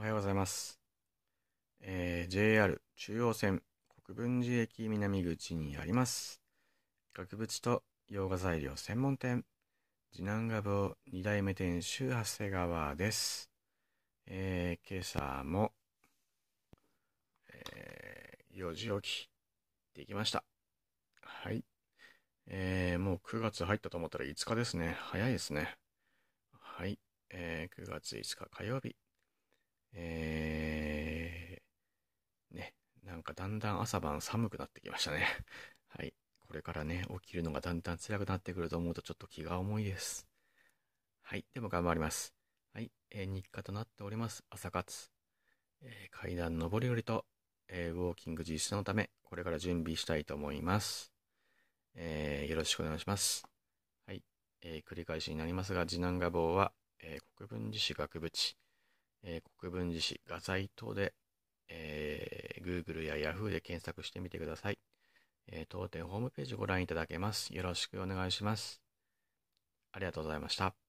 おはようございます。えー、JR 中央線国分寺駅南口にあります。額縁と洋画材料専門店、次男株を2代目店主長谷川です。えー、今朝も、えー、4時起きできました。はい。えー、もう9月入ったと思ったら5日ですね。早いですね。はい。えー、9月5日火曜日えー、ね、なんかだんだん朝晩寒くなってきましたね。はい。これからね、起きるのがだんだん辛くなってくると思うとちょっと気が重いです。はい。でも頑張ります。はい。えー、日課となっております。朝活。えー、階段上り下りと、えー、ウォーキング実施のため、これから準備したいと思います。えー、よろしくお願いします。はい。えー、繰り返しになりますが、次男画棒は、えー、国分寺市額縁。えー、国分寺市画材等で、えー、Google や Yahoo で検索してみてください。えー、当店ホームページご覧いただけます。よろしくお願いします。ありがとうございました。